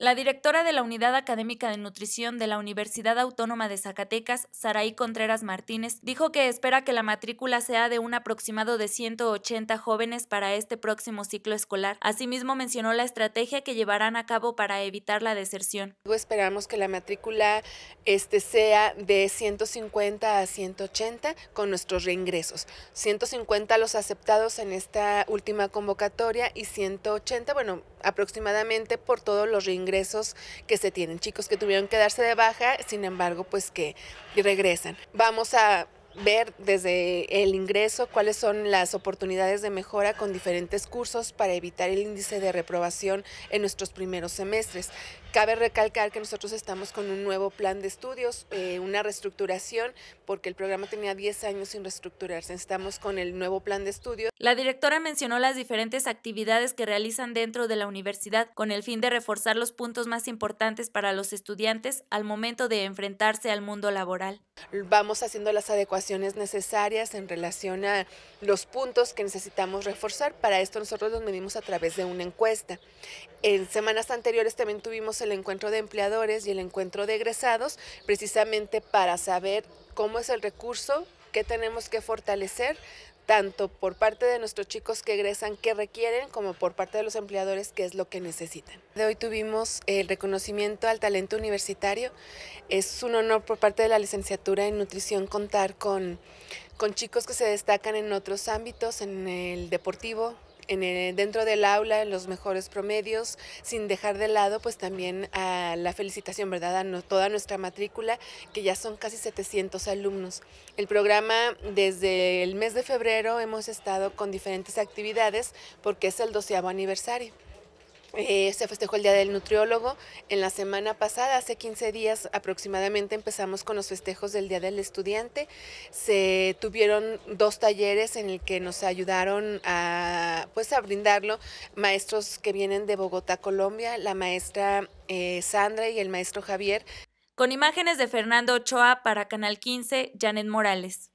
La directora de la Unidad Académica de Nutrición de la Universidad Autónoma de Zacatecas, Saraí Contreras Martínez, dijo que espera que la matrícula sea de un aproximado de 180 jóvenes para este próximo ciclo escolar. Asimismo, mencionó la estrategia que llevarán a cabo para evitar la deserción. Esperamos que la matrícula este, sea de 150 a 180 con nuestros reingresos. 150 los aceptados en esta última convocatoria y 180, bueno, aproximadamente por todos los reingresos ingresos que se tienen, chicos que tuvieron que darse de baja, sin embargo, pues que regresan. Vamos a ver desde el ingreso cuáles son las oportunidades de mejora con diferentes cursos para evitar el índice de reprobación en nuestros primeros semestres. Cabe recalcar que nosotros estamos con un nuevo plan de estudios, eh, una reestructuración, porque el programa tenía 10 años sin reestructurarse. Estamos con el nuevo plan de estudios. La directora mencionó las diferentes actividades que realizan dentro de la universidad con el fin de reforzar los puntos más importantes para los estudiantes al momento de enfrentarse al mundo laboral. Vamos haciendo las adecuaciones necesarias en relación a los puntos que necesitamos reforzar. Para esto nosotros los medimos a través de una encuesta. En semanas anteriores también tuvimos el encuentro de empleadores y el encuentro de egresados, precisamente para saber cómo es el recurso, qué tenemos que fortalecer tanto por parte de nuestros chicos que egresan que requieren como por parte de los empleadores que es lo que necesitan. De hoy tuvimos el reconocimiento al talento universitario. Es un honor por parte de la licenciatura en nutrición contar con, con chicos que se destacan en otros ámbitos, en el deportivo, en eh, dentro del aula los mejores promedios, sin dejar de lado pues también a la felicitación, ¿verdad? A toda nuestra matrícula, que ya son casi 700 alumnos. El programa desde el mes de febrero hemos estado con diferentes actividades porque es el doceavo aniversario. Eh, se festejó el Día del Nutriólogo. En la semana pasada, hace 15 días aproximadamente, empezamos con los festejos del Día del Estudiante. Se tuvieron dos talleres en el que nos ayudaron a, pues, a brindarlo maestros que vienen de Bogotá, Colombia, la maestra eh, Sandra y el maestro Javier. Con imágenes de Fernando Ochoa para Canal 15, Janet Morales.